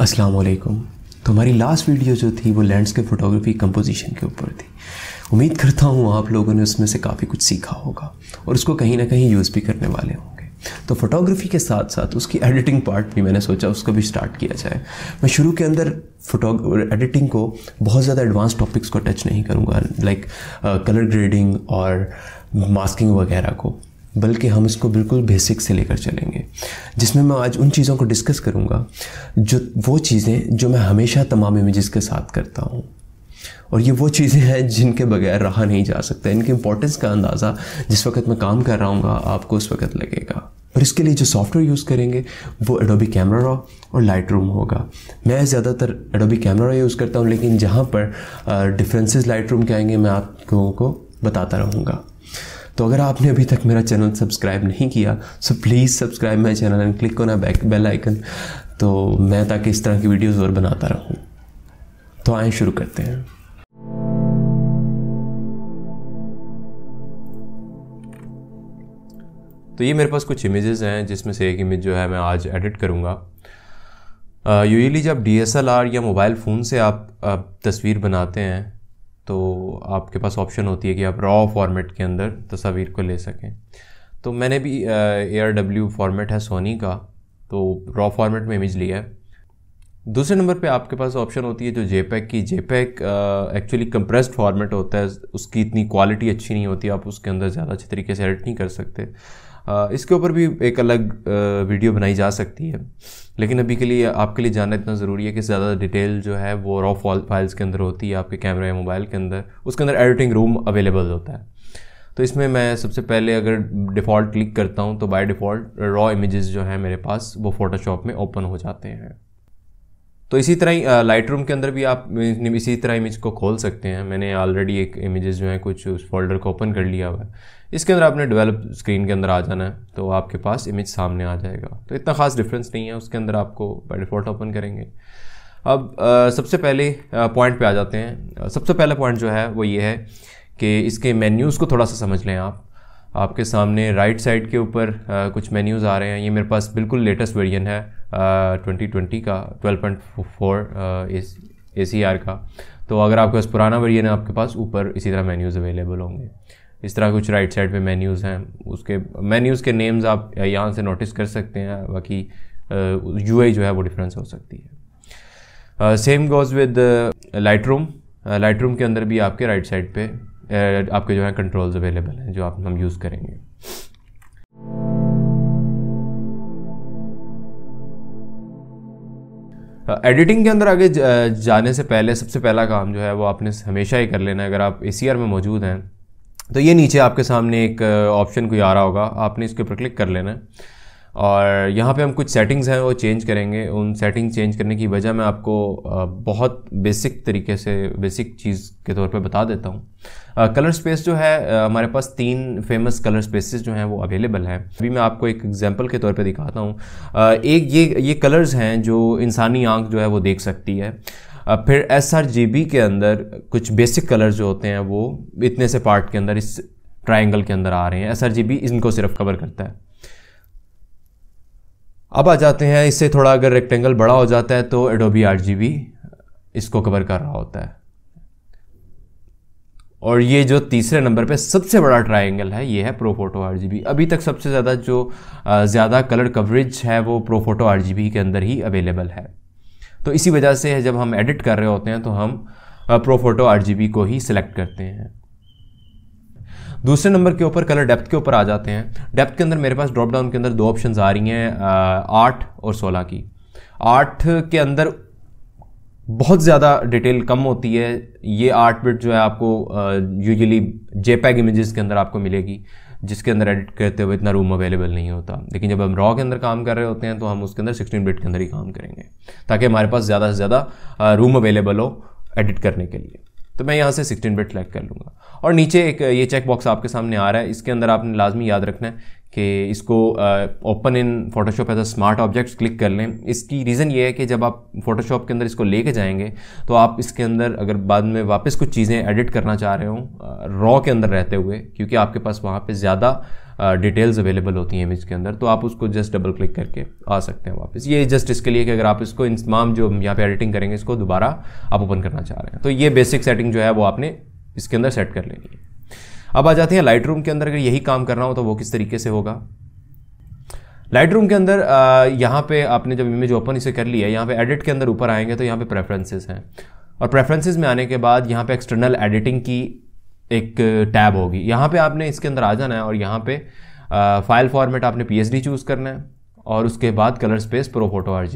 अस्सलाम वालेकुम तो हमारी लास्ट वीडियो जो थी वो लैंडस्केप फोटोग्राफी कंपोजिशन के ऊपर थी उम्मीद करता हूँ आप लोगों ने उसमें से काफ़ी कुछ सीखा होगा और उसको कहीं ना कहीं यूज़ भी करने वाले होंगे तो फोटोग्राफी के साथ साथ उसकी एडिटिंग पार्ट भी मैंने सोचा उसको भी स्टार्ट किया जाए मैं शुरू के अंदर फोटो एडिटिंग को बहुत ज़्यादा एडवांस टॉपिक्स को टच नहीं करूँगा लाइक कलर ग्रेडिंग और मास्किंग वगैरह को बल्कि हम इसको बिल्कुल बेसिक से लेकर चलेंगे जिसमें मैं आज उन चीज़ों को डिस्कस करूँगा जो वो चीज़ें जो मैं हमेशा तमाम इमेज़ के साथ करता हूँ और ये वो चीज़ें हैं जिनके बगैर रहा नहीं जा सकता इनकी इंपॉर्टेंस का अंदाज़ा जिस वक्त मैं काम कर रहा हूँ आपको उस वक्त लगेगा और इसके लिए जो सॉफ्टवेयर यूज़ करेंगे वो एडोबी कैमरा रॉ और लाइट रूम होगा मैं ज़्यादातर एडोबी कैमरा रॉ यूज़ करता हूँ लेकिन जहाँ पर डिफरेंसेस लाइट रूम के आएंगे मैं आप लोगों को बताता रहूँगा तो अगर आपने अभी तक मेरा चैनल सब्सक्राइब नहीं किया so please subscribe my channel and click on back bell icon तो मैं ताकि इस तरह की वीडियोज़ और बनाता रहूँ तो आए शुरू करते हैं तो ये मेरे पास कुछ इमेजेस हैं जिसमें से एक इमेज जो है मैं आज एडिट करूँगा यूजली जब डी या मोबाइल फ़ोन से आप, आप तस्वीर बनाते हैं तो आपके पास ऑप्शन होती है कि आप रॉ फॉर्मेट के अंदर तस्वीर को ले सकें तो मैंने भी ए आर डब्ल्यू फॉर्मेट है सोनी का तो रॉ फॉर्मेट में इमेज लिया है दूसरे नंबर पे आपके पास ऑप्शन होती है जो जेपैक की पैक एक्चुअली कंप्रेस्ड फॉर्मेट होता है उसकी इतनी क्वालिटी अच्छी नहीं होती आप उसके अंदर ज़्यादा अच्छे तरीके से एडिट नहीं कर सकते इसके ऊपर भी एक अलग वीडियो बनाई जा सकती है लेकिन अभी के लिए आपके लिए जानना इतना ज़रूरी है कि ज़्यादा डिटेल जो है वो रॉ फाइल्स के अंदर होती है आपके कैमरे या मोबाइल के अंदर उसके अंदर एडिटिंग रूम अवेलेबल होता है तो इसमें मैं सबसे पहले अगर डिफ़ॉल्ट क्लिक करता हूँ तो बाय डिफ़ॉल्ट रॉ इमेजेस जो हैं मेरे पास वो फ़ोटोशॉप में ओपन हो जाते हैं तो इसी तरह ही लाइट रूम के अंदर भी आप इसी तरह इमेज को खोल सकते हैं मैंने ऑलरेडी एक इमेजेस जो हैं कुछ उस फोल्डर को ओपन कर लिया हुआ है इसके अंदर आपने डेवलप स्क्रीन के अंदर आ जाना है तो आपके पास इमेज सामने आ जाएगा तो इतना खास डिफरेंस नहीं है उसके अंदर आपको बाई डिफ़ॉल्ट ओपन करेंगे अब आ, सबसे पहले पॉइंट पे आ जाते हैं सबसे पहला पॉइंट जो है वो ये है कि इसके मेन्यूज़ को थोड़ा सा समझ लें आप आपके सामने राइट साइड के ऊपर कुछ मेन्यूज़ आ रहे हैं ये मेरे पास बिल्कुल लेटेस्ट वेरिएंट है ट्वेंटी ट्वेंटी का twelve point four A C R का तो अगर आपके पास पुराना वेरिएंट है आपके पास ऊपर इसी तरह मेन्यूज़ अवेलेबल होंगे इस तरह कुछ राइट साइड पे मेन्यूज़ हैं उसके मेन्यूज़ के नेम्स आप यहाँ से नोटिस कर सकते हैं बाकी यू जो है वो डिफरेंस हो सकती है same goes with Lightroom Lightroom के अंदर भी आपके राइट साइड पे uh, आपके जो है कंट्रोल्स अवेलेबल हैं जो आप हम यूज़ करेंगे एडिटिंग के अंदर आगे जाने से पहले सबसे पहला काम जो है वो आपने हमेशा ही कर लेना है अगर आप ए में मौजूद हैं तो ये नीचे आपके सामने एक ऑप्शन कोई आ रहा होगा आपने इसके ऊपर क्लिक कर लेना है और यहाँ पे हम कुछ सेटिंग्स हैं वो चेंज करेंगे उन सेटिंग चेंज करने की वजह मैं आपको बहुत बेसिक तरीके से बेसिक चीज़ के तौर पे बता देता हूँ कलर स्पेस जो है हमारे पास तीन फेमस कलर स्पेसेस जो हैं वो अवेलेबल हैं अभी मैं आपको एक एग्जांपल के तौर पे दिखाता हूँ एक ये ये कलर्स हैं जो इंसानी आंख जो है वो देख सकती है फिर एस के अंदर कुछ बेसिक कलर जो होते हैं वो इतने से पार्ट के अंदर इस ट्राइंगल के अंदर आ रहे हैं एस इनको सिर्फ कवर करता है अब आ जाते हैं इससे थोड़ा अगर रेक्टेंगल बड़ा हो जाता है तो एडोबी बी इसको कवर कर रहा होता है और ये जो तीसरे नंबर पे सबसे बड़ा ट्रायंगल है ये है आर जी आर अभी तक सबसे ज़्यादा जो ज़्यादा कलर कवरेज है वो आर जी आर के अंदर ही अवेलेबल है तो इसी वजह से जब हम एडिट कर रहे होते हैं तो हम प्रो फोटो बी को ही सिलेक्ट करते हैं दूसरे नंबर के ऊपर कलर डेप्थ के ऊपर आ जाते हैं डेप्थ के अंदर मेरे पास ड्रॉप डाउन के अंदर दो ऑप्शन आ रही हैं आठ और सोलह की आठ के अंदर बहुत ज़्यादा डिटेल कम होती है ये आर्ट बिट जो है आपको यूजली जेपैग इमेजेस के अंदर आपको मिलेगी जिसके अंदर एडिट करते हुए इतना रूम अवेलेबल नहीं होता लेकिन जब हम रॉ के अंदर काम कर रहे होते हैं तो हम उसके अंदर सिक्सटीन बिट के अंदर ही काम करेंगे ताकि हमारे पास ज़्यादा से ज़्यादा रूम अवेलेबल हो एडिट करने के लिए तो मैं यहाँ से सिक्सटीन बिट सेलेक्ट कर लूँगा और नीचे एक ये चेक बॉक्स आपके सामने आ रहा है इसके अंदर आपने लाजमी याद रखना है कि इसको open in Photoshop as a smart objects click कर लें इसकी रीज़न ये है कि जब आप फोटोशॉप के अंदर इसको लेके जाएंगे तो आप इसके अंदर अगर बाद में वापस कुछ चीज़ें एडिट करना चाह रहे हो रॉ के अंदर रहते हुए क्योंकि आपके पास वहाँ पे ज़्यादा डिटेल्स अवेलेबल होती हैं इमेज के अंदर तो आप उसको जस्ट डबल क्लिक करके आ सकते हैं वापस ये जस्ट इसके लिए कि अगर आप इसको इंतमाम जो यहाँ पे एडिटिंग करेंगे इसको दोबारा आप ओपन करना चाह रहे हैं तो ये बेसिक सेटिंग जो है वो आपने इसके अंदर सेट कर लेनी है अब आ जाते हैं लाइट रूम के अंदर अगर यही काम करना हो तो वो किस तरीके से होगा लाइट रूम के अंदर यहाँ पे आपने जब इमेज ओपन इसे कर लिया है यहाँ पे एडिट के अंदर ऊपर आएंगे तो यहाँ पे प्रेफरेंसेस हैं और प्रेफरेंसेस में आने के बाद यहाँ पे एक्सटर्नल एडिटिंग की एक टैब होगी यहाँ पे आपने इसके अंदर आ जाना है और यहाँ पे फाइल फॉर्मेट आपने पी चूज़ करना है और उसके बाद colour space pro photo R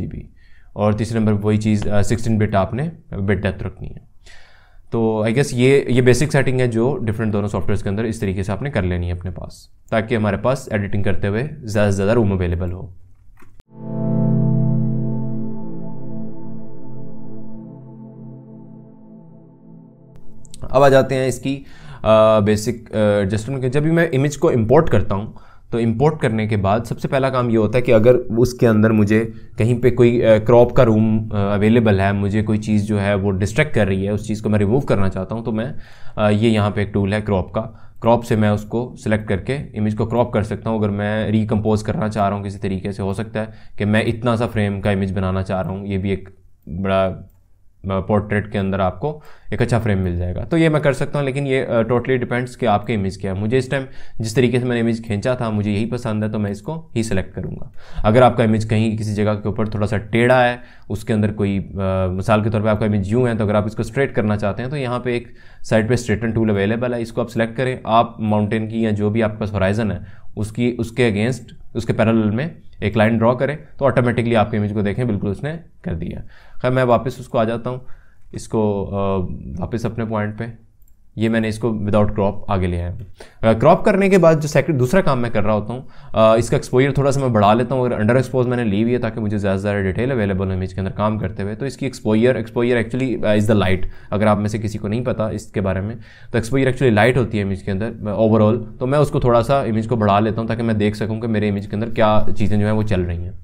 और तीसरे नंबर वही चीज़ सिक्सटीन बिट आपने बिट डेप्थ रखनी है तो आई गेस ये ये बेसिक सेटिंग है जो डिफरेंट दोनों सॉफ्टवेयर के अंदर इस तरीके से आपने कर लेनी है अपने पास ताकि हमारे पास एडिटिंग करते हुए ज़्यादा से ज़्यादा रूम अवेलेबल हो अब आ जाते हैं इसकी बेसिक एडजस्टमेंट जब भी मैं इमेज को इम्पोर्ट करता हूँ तो इम्पोर्ट करने के बाद सबसे पहला काम ये होता है कि अगर उसके अंदर मुझे कहीं पे कोई क्रॉप का रूम अवेलेबल है मुझे कोई चीज़ जो है वो डिस्ट्रैक्ट कर रही है उस चीज़ को मैं रिमूव करना चाहता हूँ तो मैं ये यहाँ पे एक टूल है क्रॉप का क्रॉप से मैं उसको सिलेक्ट करके इमेज को क्रॉप कर सकता हूँ अगर मैं रिकम्पोज करना चाह रहा हूँ किसी तरीके से हो सकता है कि मैं इतना सा फ्रेम का इमेज बनाना चाह रहा हूँ ये भी एक बड़ा पोर्ट्रेट के अंदर आपको एक अच्छा फ्रेम मिल जाएगा तो ये मैं कर सकता हूँ लेकिन ये टोटली डिपेंड्स कि आपके इमेज क्या है मुझे इस टाइम जिस तरीके से मैंने इमेज खींचा था मुझे यही पसंद है तो मैं इसको ही सिलेक्ट करूँगा अगर आपका इमेज कहीं किसी जगह के ऊपर थोड़ा सा टेढ़ा है उसके अंदर कोई आ, मिसाल के तौर पर आपका इमेज यूँ है तो अगर आप इसको स्ट्रेट करना चाहते हैं तो यहाँ पर एक साइड पर स्ट्रेटन टूल अवेलेबल है इसको आप सिलेक्ट करें आप माउंटेन की या जो भी आपके पास होराइजन है उसकी उसके अगेंस्ट उसके पैरल में एक लाइन ड्रॉ करें तो ऑटोमेटिकली आपकी इमेज को देखें बिल्कुल उसने कर दिया खैर मैं वापस उसको आ जाता हूँ इसको वापस अपने पॉइंट पे ये मैंने इसको विदाउट क्रॉप आगे लिया है क्रॉप करने के बाद जो सेकंड दूसरा काम मैं कर रहा होता हूँ इसका एक्सपोजर थोड़ा सा मैं बढ़ा लेता हूँ अगर अंडर एक्सपोज मैंने ली हुई है ताकि मुझे ज़्यादा ज़्यादा डिटेल अवेलेबल हो इमेज के अंदर काम करते हुए तो इसकी exposure exposure actually is the light अगर आप में से किसी को नहीं पता इसके बारे में तो एक्सपोजर एक्चुअली लाइट होती है इमेज के अंदर ओवरऑल तो मैं उसको थोड़ा सा इमेज को बढ़ा लेता हूँ ताकि मैं देख सकूँ कि मेरे इमेज के अंदर क्या चीज़ें जो हैं वो चल रही हैं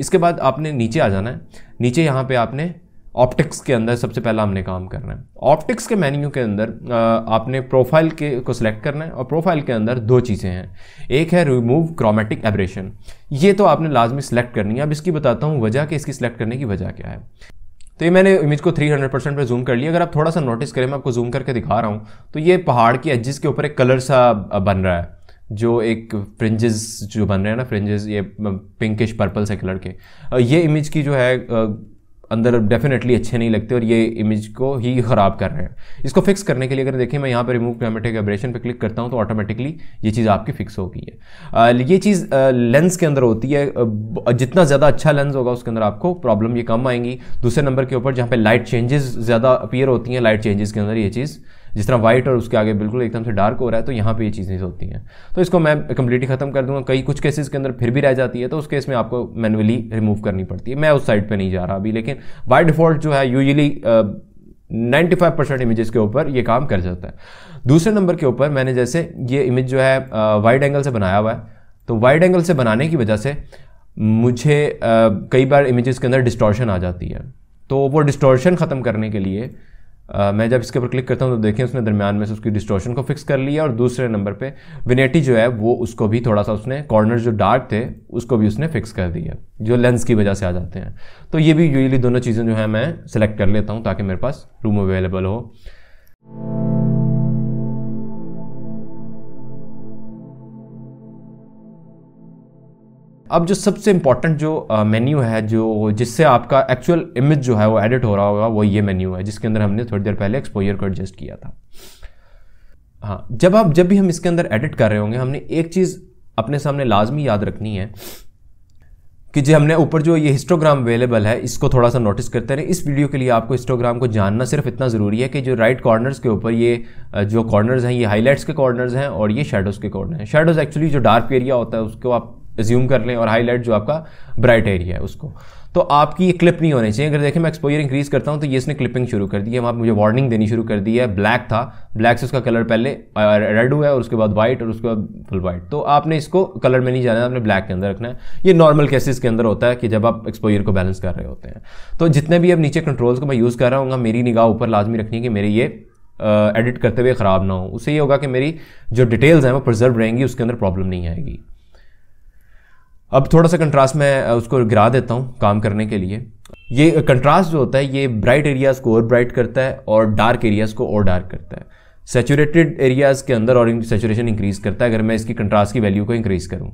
इसके बाद आपने नीचे आ जाना है नीचे यहाँ पे आपने ऑप्टिक्स के अंदर सबसे पहला हमने काम करना है ऑप्टिक्स के मेन्यू के अंदर आपने प्रोफाइल के को सिलेक्ट करना है और प्रोफाइल के अंदर दो चीज़ें हैं एक है रिमूव क्रोमेटिक एब्रेशन ये तो आपने लाजमी सिलेक्ट करनी है अब इसकी बताता हूँ वजह कि इसकी सिलेक्ट करने की वजह क्या है तो ये मैंने इमेज को 300 परसेंट पर जूम कर लिया अगर आप थोड़ा सा नोटिस करें मैं आपको जूम करके दिखा रहा हूँ तो ये पहाड़ की एजिस के ऊपर एक कलर सा बन रहा है जो एक फ्रिंजेस जो बन रहे हैं ना फ्रिंजेस ये पिंकिश पर्पल से कलर के ये इमेज की जो है अंदर डेफिनेटली अच्छे नहीं लगते और ये इमेज को ही ख़राब कर रहे हैं इसको फिक्स करने के लिए अगर देखें मैं यहाँ पर रिमूव क्रोमेटिक एब्रेशन पर क्लिक करता हूँ तो ऑटोमेटिकली ये चीज़ आपकी फिक्स हो गई है ये चीज़ लेंस के अंदर होती है जितना ज़्यादा अच्छा लेंस होगा उसके अंदर आपको प्रॉब्लम ये कम आएंगी दूसरे नंबर के ऊपर जहाँ पर लाइट चेंजेस ज़्यादा अपीयर होती हैं लाइट चेंजेस के अंदर ये चीज़ जिस तरह वाइट और उसके आगे बिल्कुल एकदम से डार्क हो रहा है तो यहाँ पे ये चीज़ें होती हैं तो इसको मैं कंप्लीटली ख़त्म कर दूंगा कई कुछ केसेस के अंदर फिर भी रह जाती है तो उस केस में आपको मैनुअली रिमूव करनी पड़ती है मैं उस साइड पर नहीं जा रहा अभी लेकिन बाई डिफ़ॉल्ट जो है usually ninety five percent images के ऊपर ये काम कर जाता है दूसरे नंबर के ऊपर मैंने जैसे ये इमेज जो है वाइड एंगल से बनाया हुआ है तो वाइड एंगल से बनाने की वजह से मुझे आ, कई बार इमेजेस के अंदर डिस्टॉर्शन आ जाती है तो वो डिस्टॉर्शन ख़त्म करने के लिए आ, मैं जब इसके ऊपर क्लिक करता हूँ तो देखें उसने दरमियान में से उसकी डिस्टोशन को फिक्स कर लिया और दूसरे नंबर पे विनेटी जो है वो उसको भी थोड़ा सा उसने कॉर्नर जो डार्क थे उसको भी उसने फिक्स कर दिया जो लेंस की वजह से आ जाते हैं तो ये भी यूजली दोनों चीज़ें जो है मैं सेलेक्ट कर लेता हूँ ताकि मेरे पास रूम अवेलेबल हो अब जो सबसे इम्पॉर्टेंट जो मेन्यू है जो जिससे आपका एक्चुअल इमेज जो है वो एडिट हो रहा होगा वो ये मेन्यू है जिसके अंदर हमने थोड़ी देर पहले एक्सपोजर को एडजस्ट किया था हाँ जब आप जब भी हम इसके अंदर एडिट कर रहे होंगे हमने एक चीज़ अपने सामने लाजमी याद रखनी है कि जी हमने ऊपर जो ये हिस्टोग्राम अवेलेबल है इसको थोड़ा सा नोटिस करते रहे इस वीडियो के लिए आपको हिस्टोग्राम को जानना सिर्फ इतना ज़रूरी है कि जो राइट कॉर्नर्स के ऊपर ये जो कॉर्नर्स हैं ये हाईलाइट्स के कॉर्नर्स हैं और ये शेडोज़ के कॉर्नर हैं शेडोज़ एक्चुअली जो डार्क एरिया होता है उसको आप रिज्यूम कर लें और हाईलाइट जो आपका ब्राइट एरिया है उसको तो आपकी ये क्लिप नहीं होनी चाहिए अगर देखें मैं एक्सपोजर इंक्रीज करता हूँ तो ये इसने क्लिपिंग शुरू कर दी है वहाँ मुझे वार्निंग देनी शुरू कर दी है ब्लैक था ब्लैक से उसका कलर पहले रेड हुआ है और उसके बाद वाइट और उसके बाद फुल वाइट तो आपने इसको कलर में नहीं जाना आपने ब्लैक के अंदर रखना है ये नॉर्मल केसेस के अंदर होता है कि जब आप एक्सपोजर को बैलेंस कर रहे होते हैं तो जितने भी अब नीचे कंट्रोल्स को मैं यूज़ कर रहा हूँ मेरी निगाह ऊपर लाजमी रखनी है कि मेरे ये एडिट करते हुए ख़राब ना हो उससे ये होगा कि मेरी जो डिटेल्स हैं वो प्रिजर्व रहेंगी उसके अंदर प्रॉब्लम नहीं आएगी अब थोड़ा सा कंट्रास्ट मैं उसको गिरा देता हूँ काम करने के लिए ये कंट्रास्ट जो होता है ये ब्राइट एरियाज़ को और ब्राइट करता है और डार्क एरियाज़ को और डार्क करता है सेचूरेटेड एरियाज़ के अंदर और सेचुरेशन इंक्रीज़ करता है अगर मैं इसकी कंट्रास्ट की वैल्यू को इंक्रीज़ करूँ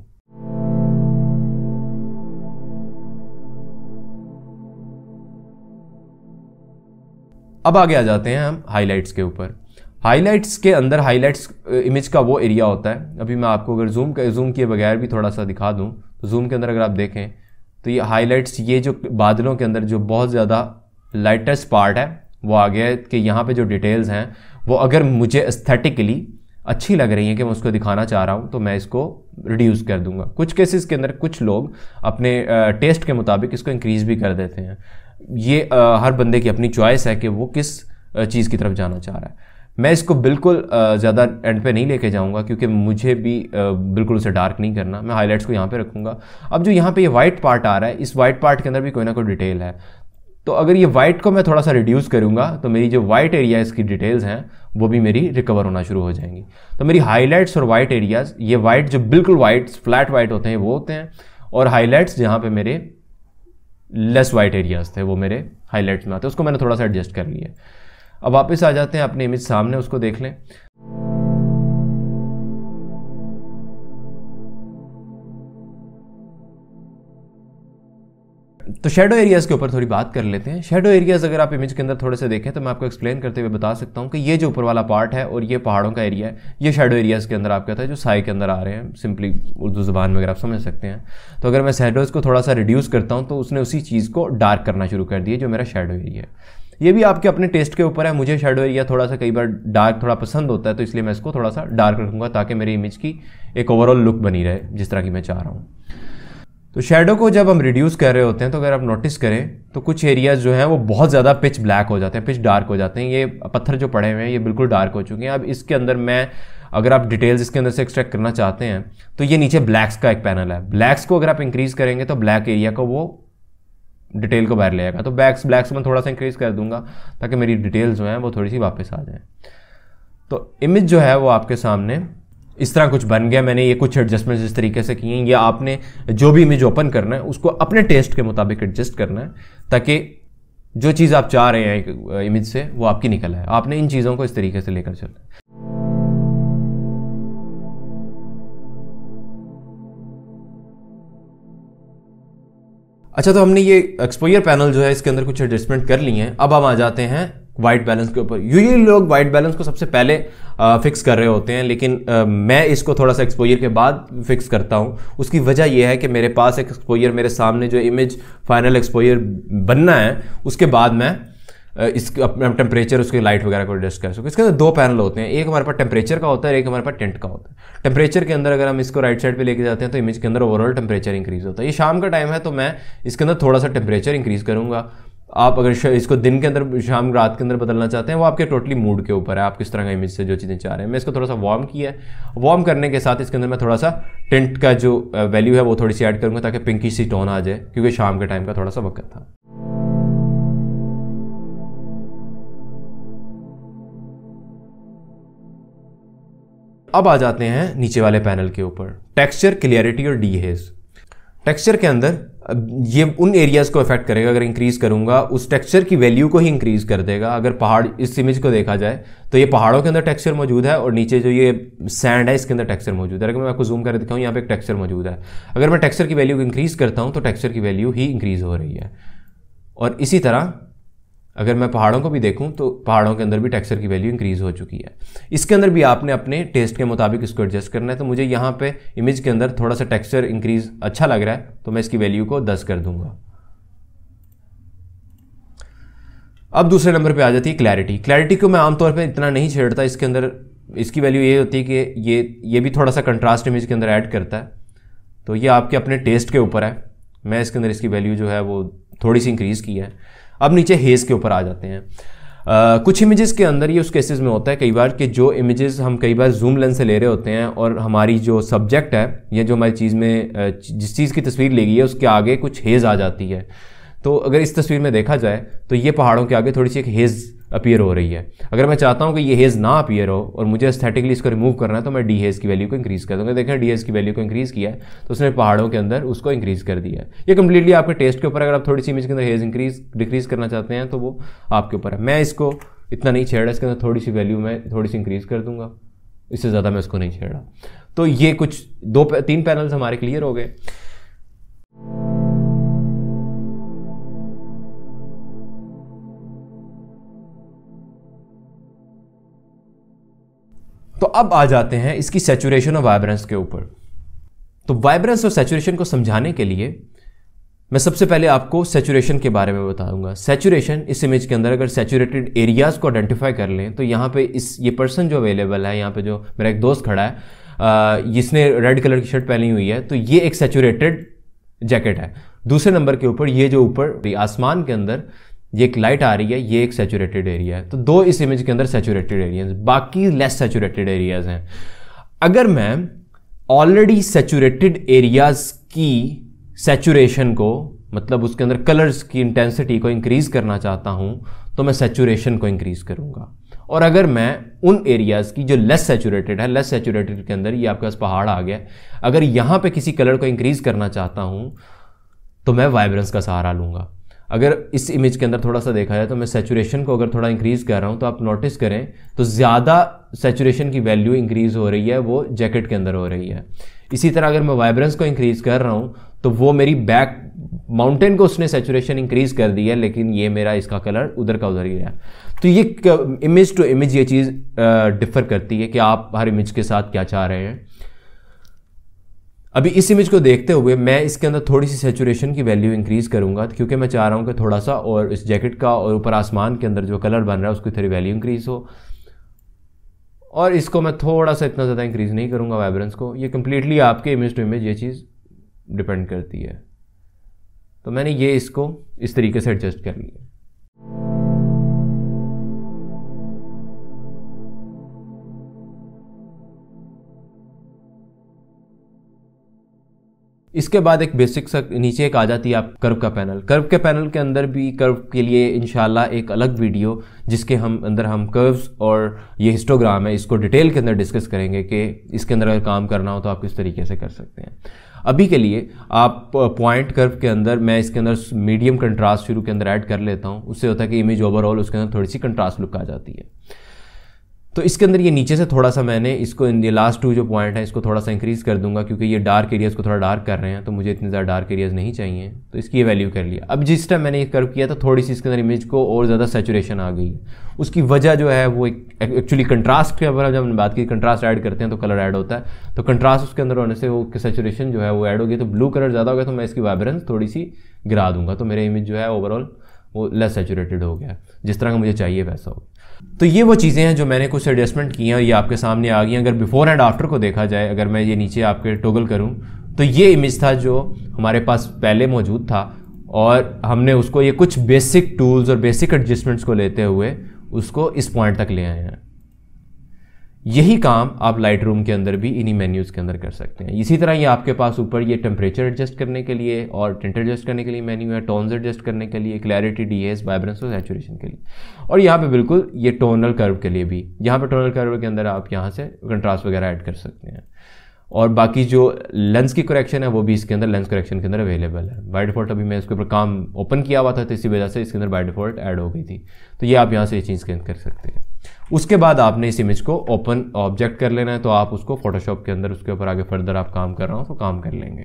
अब आगे आ जाते हैं हम हाइलाइट्स के ऊपर हाइलाइट्स के अंदर हाइलाइट्स इमेज का वो एरिया होता है अभी मैं आपको अगर जूम जूम किए बगैर भी थोड़ा सा दिखा दूँ तो जूम के अंदर अगर आप देखें तो ये हाईलाइट्स ये जो बादलों के अंदर जो बहुत ज़्यादा लाइटेस्ट पार्ट है वो आ गया है कि यहाँ पे जो डिटेल्स हैं वो अगर मुझे एस्थेटिकली अच्छी लग रही है कि मैं उसको दिखाना चाह रहा हूँ तो मैं इसको रिड्यूस कर दूंगा कुछ केसेस के अंदर कुछ लोग अपने टेस्ट के मुताबिक इसको इंक्रीज भी कर देते हैं ये हर बंदे की अपनी चॉइस है कि वो किस चीज़ की तरफ जाना चाह रहा है मैं इसको बिल्कुल ज़्यादा एंड पे नहीं लेके जाऊँगा क्योंकि मुझे भी बिल्कुल उसे डार्क नहीं करना मैं हाईलाइट्स को यहाँ पे रखूँगा अब जो यहाँ पे ये यह वाइट पार्ट आ रहा है इस वाइट पार्ट के अंदर भी कोई ना कोई डिटेल है तो अगर ये वाइट को मैं थोड़ा सा रिड्यूस करूँगा तो मेरी जो वाइट एरिया इसकी डिटेल्स हैं वो भी मेरी रिकवर होना शुरू हो जाएंगी तो मेरी हाईलाइट्स और वाइट एरियाज़ ये वाइट जो बिल्कुल वाइट फ्लैट वाइट होते हैं वो होते हैं और हाईलाइट्स जहाँ पर मेरे लेस वाइट एरियाज़ थे वो मेरे हाईलाइट्स में आते उसको मैंने थोड़ा सा एडजस्ट कर लिया अब वापस आ जाते हैं अपनी इमेज सामने उसको देख लें तो शेडो एरियाज़ के ऊपर थोड़ी बात कर लेते हैं शेडो एरियाज़ अगर आप इमेज के अंदर थोड़े से देखें तो मैं आपको एक्सप्लेन करते हुए बता सकता हूँ कि ये जो ऊपर वाला पार्ट है और ये पहाड़ों का एरिया है ये शेडो एरियाज़ के अंदर आप कहता है जो साई के अंदर आ रहे हैं सिंपली उर्दू में वगैरह आप समझ सकते हैं तो अगर मैं शेडोज़ को थोड़ा सा रिड्यूस करता हूँ तो उसने उसी चीज़ को डार्क करना शुरू कर दिया जो मेरा शेडो एरिया है ये भी आपके अपने टेस्ट के ऊपर है मुझे शेडो एरिया थोड़ा सा कई बार डार्क थोड़ा पसंद होता है तो इसलिए मैं इसको थोड़ा सा डार्क रखूँगा ताकि मेरी इमेज की एक ओवरऑल लुक बनी रहे जिस तरह की मैं चाह रहा हूँ तो शेडो को जब हम रिड्यूस कर रहे होते हैं तो अगर आप नोटिस करें तो कुछ एरियाज जो हैं वो बहुत ज़्यादा पिच ब्लैक हो जाते हैं पिच डार्क हो जाते हैं ये पत्थर जो पड़े हुए हैं ये बिल्कुल डार्क हो चुके हैं अब इसके अंदर मैं अगर आप डिटेल्स इसके अंदर से एक्सट्रैक्ट करना चाहते हैं तो ये नीचे ब्लैक्स का एक पैनल है ब्लैक्स को अगर आप इंक्रीज़ करेंगे तो ब्लैक एरिया को वो डिटेल को बाहर ले आएगा तो बैक्स ब्लैक्स मैं थोड़ा सा इंक्रीज कर दूंगा ताकि मेरी डिटेल्स जो हैं वो थोड़ी सी वापस आ जाए तो इमेज जो है वो आपके सामने इस तरह कुछ बन गया मैंने ये कुछ एडजस्टमेंट्स इस तरीके से किए हैं या आपने जो भी इमेज ओपन करना है उसको अपने टेस्ट के मुताबिक एडजस्ट करना है ताकि जो चीज़ आप चाह रहे हैं इमेज से वो आपकी निकल आए आपने इन चीज़ों को इस तरीके से लेकर चलना अच्छा तो हमने ये एक्सपोयर पैनल जो है इसके अंदर कुछ एडजस्टमेंट कर लिए हैं अब हम आ जाते हैं वाइट बैलेंस के ऊपर यूजली लोग वाइट बैलेंस को सबसे पहले आ, फिक्स कर रहे होते हैं लेकिन आ, मैं इसको थोड़ा सा एक्सपोजर के बाद फिक्स करता हूँ उसकी वजह यह है कि मेरे पास एक एक्सपोजर मेरे सामने जो इमेज फाइनल एक्सपोजर बनना है उसके बाद मैं इस टेम्परेचर उसके लाइट वगैरह को एडजस्ट कर सको इसके अंदर दो पैनल होते हैं एक हमारे पास टेम्परेचर का होता है एक हमारे पास टेंट का होता है टेम्परेचर के अंदर अगर हम इसको राइट साइड पे लेके जाते हैं तो इमेज के अंदर ओवरऑल टेम्परेचर इंक्रीज होता है ये शाम का टाइम है तो मैं इसके अंदर थोड़ा सा टेम्परेचर इंक्रीज़ करूँगा आप अगर इसको दिन के अंदर शाम रात के अंदर बदलना चाहते हैं वो आपके टोटली मूड के ऊपर है आप किस तरह का इमेज से जो चीज़ें चाह रहे हैं मैं इसको थोड़ा सा वार्म किया है वार्म करने के साथ इसके अंदर मैं थोड़ा सा टेंट का जो वैल्यू है वो थोड़ी सी ऐड करूँगा ताकि पिंकी सी टोन आ जाए क्योंकि शाम के टाइम का थोड़ा सा वक्त था अब आ जाते हैं नीचे वाले पैनल के ऊपर टेक्सचर क्लियरिटी और डी हेज टेक्सचर के अंदर ये उन एरियाज़ को अफेक्ट करेगा अगर इंक्रीज़ करूंगा उस टेक्सचर की वैल्यू को ही इंक्रीज़ कर देगा अगर पहाड़ इस इमेज को देखा जाए तो ये पहाड़ों के अंदर टेक्सचर मौजूद है और नीचे जो ये सैंड है इसके अंदर टेक्सचर मौजूद है अगर मैं आपको जूम कर दिखाऊं यहाँ पे एक टेक्सचर मौजूद है अगर मैं टेक्सचर की वैल्यू को इंक्रीज़ करता हूँ तो टेक्सचर की वैल्यू ही इंक्रीज़ हो रही है और इसी तरह अगर मैं पहाड़ों को भी देखूं तो पहाड़ों के अंदर भी टेक्सचर की वैल्यू इंक्रीज़ हो चुकी है इसके अंदर भी आपने अपने टेस्ट के मुताबिक इसको एडजस्ट करना है तो मुझे यहाँ पे इमेज के अंदर थोड़ा सा टेक्सचर इंक्रीज़ अच्छा लग रहा है तो मैं इसकी वैल्यू को दस कर दूंगा अब दूसरे नंबर पे आ जाती है क्लैरिटी क्लैरिटी को मैं आमतौर पे इतना नहीं छेड़ता इसके अंदर इसकी वैल्यू ये होती है कि ये ये भी थोड़ा सा कंट्रास्ट इमेज के अंदर ऐड करता है तो ये आपके अपने टेस्ट के ऊपर है मैं इसके अंदर इसकी वैल्यू जो है वो थोड़ी सी इंक्रीज़ की है अब नीचे हेज़ के ऊपर आ जाते हैं Uh, कुछ इमेजेस के अंदर ये उस केसेस में होता है कई बार कि जो इमेजेस हम कई बार जूम लेंस से ले रहे होते हैं और हमारी जो सब्जेक्ट है या जो हमारी चीज़ में जिस चीज़ की तस्वीर ली गई है उसके आगे कुछ हेज़ आ जाती है तो अगर इस तस्वीर में देखा जाए तो ये पहाड़ों के आगे थोड़ी सी एक हेज़ अपीयर हो रही है अगर मैं चाहता हूँ कि ये हेज़ ना अपीयर हो और मुझे एस्थेटिकली इसको रिमूव करना है तो मैं डी हेज़ की वैल्यू को इंक्रीज़ कर दूँगा देखें डी हेज़ की वैल्यू को इंक्रीज़ किया है तो उसने पहाड़ों के अंदर उसको इंक्रीज़ कर दिया है ये कम्प्लीटली आपके टेस्ट के ऊपर अगर आप थोड़ी सी इमेज के अंदर हेज़ इंक्रीज डिक्रीज़ करना चाहते हैं तो वो आपके ऊपर है मैं इसको इतना नहीं छेड़ा इसके अंदर थोड़ी सी वैल्यू मैं थोड़ी सी इंक्रीज़ कर दूंगा इससे ज़्यादा मैं उसको नहीं छेड़ा तो ये कुछ दो तीन पैनल्स हमारे क्लियर हो गए तो अब आ जाते हैं इसकी सेचुरेशन और वाइब्रेंस के ऊपर तो वाइब्रेंस और सेचुरेशन को समझाने के लिए मैं सबसे पहले आपको सेचुरेशन के बारे में बताऊंगा सेचुरेशन इस इमेज के अंदर अगर सेचुरेटेड एरियाज़ को आइडेंटिफाई कर लें तो यहाँ पे इस ये पर्सन जो अवेलेबल है यहाँ पे जो मेरा एक दोस्त खड़ा है जिसने रेड कलर की शर्ट पहनी हुई है तो ये एक सेचुरेटेड जैकेट है दूसरे नंबर के ऊपर ये जो ऊपर आसमान के अंदर ये एक लाइट आ रही है ये एक सेचूरेटेड एरिया है तो दो इस इमेज के अंदर सेचूरेटेड एरियाज बाकी लेस सेचूरेटेड एरियाज हैं अगर मैं ऑलरेडी सेचूरेटेड एरियाज की सेचूरेशन को मतलब उसके अंदर कलर्स की इंटेंसिटी को इंक्रीज़ करना चाहता हूँ तो मैं सेचूरेशन को इंक्रीज़ करूंगा और अगर मैं उन एरियाज़ की जो लेस सेचूरेटेड है लेस सेचूरेटेड के अंदर ये आपके पास पहाड़ आ गया अगर यहां पे किसी कलर को इंक्रीज़ करना चाहता हूँ तो मैं वाइब्रेंस का सहारा लूंगा अगर इस इमेज के अंदर थोड़ा सा देखा जाए तो मैं सेचुरेशन को अगर थोड़ा इंक्रीज़ कर रहा हूँ तो आप नोटिस करें तो ज़्यादा सेचुरेशन की वैल्यू इंक्रीज़ हो रही है वो जैकेट के अंदर हो रही है इसी तरह अगर मैं वाइब्रेंस को इंक्रीज़ कर रहा हूँ तो वो मेरी बैक माउंटेन को उसने सेचुरेशन इंक्रीज़ कर दी है लेकिन ये मेरा इसका कलर उधर का उधर ही रहा तो ये इमेज टू इमेज ये चीज़ डिफ़र करती है कि आप हर इमेज के साथ क्या चाह रहे हैं अभी इस इमेज को देखते हुए मैं इसके अंदर थोड़ी सी सेचुरेशन की वैल्यू इंक्रीज़ करूंगा क्योंकि मैं चाह रहा हूं कि थोड़ा सा और इस जैकेट का और ऊपर आसमान के अंदर जो कलर बन रहा है उसकी थोड़ी वैल्यू इंक्रीज़ हो और इसको मैं थोड़ा सा इतना ज़्यादा इंक्रीज़ नहीं करूँगा वाइब्रेंस को ये कम्प्लीटली आपके इमेज टू इमेज ये चीज़ डिपेंड करती है तो मैंने ये इसको इस तरीके से एडजस्ट कर लिया इसके बाद एक बेसिक सा नीचे एक आ जाती है आप कर्व का पैनल कर्व के पैनल के अंदर भी कर्व के लिए इन एक अलग वीडियो जिसके हम अंदर हम कर्व्स और ये हिस्टोग्राम है इसको डिटेल के अंदर डिस्कस करेंगे कि इसके अंदर अगर काम करना हो तो आप किस तरीके से कर सकते हैं अभी के लिए आप पॉइंट कर्व के अंदर मैं इसके अंदर मीडियम कंट्रास्ट शुरू के अंदर ऐड कर लेता हूँ उससे होता है कि इमेज ओवरऑल उसके अंदर थोड़ी सी कंट्रास्ट लुक आ जाती है तो इसके अंदर ये नीचे से थोड़ा सा मैंने इसको ये लास्ट टू जो पॉइंट है इसको थोड़ा सा इंक्रीज़ कर दूंगा क्योंकि ये डार्क एरियाज़ को थोड़ा डार्क कर रहे हैं तो मुझे इतने ज़्यादा डार्क एरियाज़ नहीं चाहिए तो इसकी ये वैल्यू कर लिया अब जिस टाइम मैंने ये कर्व किया था तो थोड़ी सी इसके अंदर इमेज को और ज़्यादा सेचुरेशन आ गई उसकी वजह जो है वो एक्चुअली कंट्रास्ट के अगर जब हमने बात की कंट्रास्ट ऐड करते हैं तो कलर ऐड होता है तो कंट्रास्ट उसके अंदर होने से वो सेचुरेशन जो है वो ऐड गया तो ब्लू कलर ज़्यादा हो गया तो मैं इसकी वाइब्रेंस थोड़ी सी गिरा दूंगा तो मेरा इमेज जो है ओवरऑल वो लेस सेचुरेटेड हो गया जिस तरह का मुझे चाहिए वैसा हो तो ये वो चीज़ें हैं जो मैंने कुछ एडजस्टमेंट की हैं और ये आपके सामने आ गई अगर बिफोर एंड आफ्टर को देखा जाए अगर मैं ये नीचे आपके टोगल करूँ तो ये इमेज था जो हमारे पास पहले मौजूद था और हमने उसको ये कुछ बेसिक टूल्स और बेसिक एडजस्टमेंट्स को लेते हुए उसको इस पॉइंट तक ले आए हैं यही काम आप लाइट रूम के अंदर भी इन्हीं मेन्यूज़ के अंदर कर सकते हैं इसी तरह ये आपके पास ऊपर ये टेम्परेचर एडजस्ट करने के लिए और टेंट एडजस्ट करने के लिए मेन्यू है टोन्स एडजस्ट करने के लिए क्लैरिटी डी एस वाइब्रेंस और सेचुरेशन के लिए और यहाँ पे बिल्कुल ये टोनल कर्व के लिए भी यहाँ पे टोनल कर्व के अंदर आप यहाँ से कंट्रास्ट वगैरह ऐड कर सकते हैं और बाकी जो लेंस की करेक्शन है वो भी इसके अंदर लेंस करेक्शन के अंदर अवेलेबल है बाई डिफ़ॉल्ट अभी मैं इसके ऊपर काम ओपन किया हुआ था तो इसी वजह से इसके अंदर बाई डिफ़ॉल्ट ऐड हो गई थी तो ये आप यहाँ से ये चीज़ अंदर कर सकते हैं उसके बाद आपने इस इमेज को ओपन ऑब्जेक्ट कर लेना है तो आप उसको फोटोशॉप के अंदर उसके ऊपर आगे फर्दर आप काम कर रहा हो तो काम कर लेंगे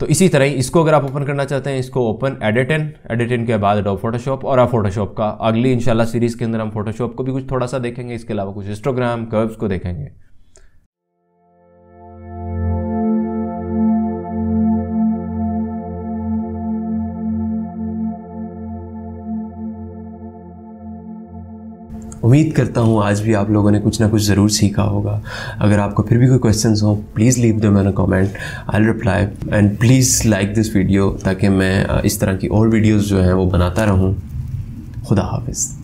तो इसी तरह ही इसको अगर आप ओपन करना चाहते हैं इसको ओपन एडिटन एडिटन के बाद अडोब फोटोशॉप और आप फोटोशॉप का अगली इंशाल्लाह सीरीज़ के अंदर हम फोटोशॉप को भी कुछ थोड़ा सा देखेंगे इसके अलावा कुछ इंस्टोग्राम कर्व्स को देखेंगे उम्मीद करता हूँ आज भी आप लोगों ने कुछ ना कुछ ज़रूर सीखा होगा अगर आपको फिर भी कोई क्वेश्चन हो प्लीज़ लीव दो मैंने comment I reply and please like this video ताकि मैं इस तरह की और वीडियोज़ जो हैं वो बनाता रहूँ खुदा हाफिज़